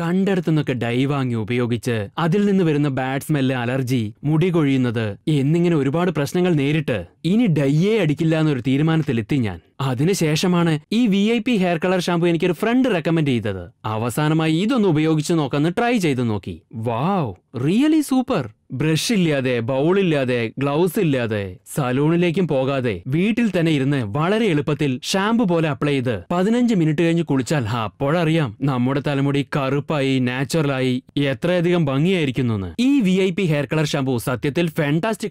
കണ്ടെടുത്തുനിന്നൊക്കെ dye വാങ്ങി ഉപയോഗിച്ച് അതിൽ നിന്ന് വരുന്ന ബാഡ് സ്മെല്ല് അലർജി മുടി കൊഴിയുന്നത് എന്നിങ്ങനെ ഒരുപാട് പ്രശ്നങ്ങൾ നേരിട്ട് ഇനി ഡൈയേ അടിക്കില്ല എന്നൊരു തീരുമാനത്തിലെത്തി ഞാൻ അതിനുശേഷമാണ് ഈ V I P hair colour shampoo എനിക്കൊരു ഫ്രണ്ട് റെക്കമെൻഡ് ചെയ്തത് അവസാനമായി ഇതൊന്ന് ഉപയോഗിച്ച് നോക്കാന്ന് ട്രൈ ചെയ്ത് നോക്കി വാവ് റിയലി സൂപ്പർ ബ്രഷ് ഇല്ലാതെ ബൗളില്ലാതെ ഗ്ലൗസ് ഇല്ലാതെ സലൂണിലേക്കും പോകാതെ വീട്ടിൽ തന്നെ ഇരുന്ന് വളരെ എളുപ്പത്തിൽ ഷാമ്പു പോലെ അപ്ലൈ ചെയ്ത് പതിനഞ്ച് മിനിറ്റ് കഴിഞ്ഞ് കുളിച്ചാൽ അപ്പോഴറിയാം നമ്മുടെ തലമുടി കറുപ്പായി നാച്ചുറലായി എത്രയധികം ഭംഗിയായിരിക്കുന്നു ഈ വി ഹെയർ കളർ ഷാമ്പു സത്യത്തിൽ ഫാന്റാസ്റ്റിക്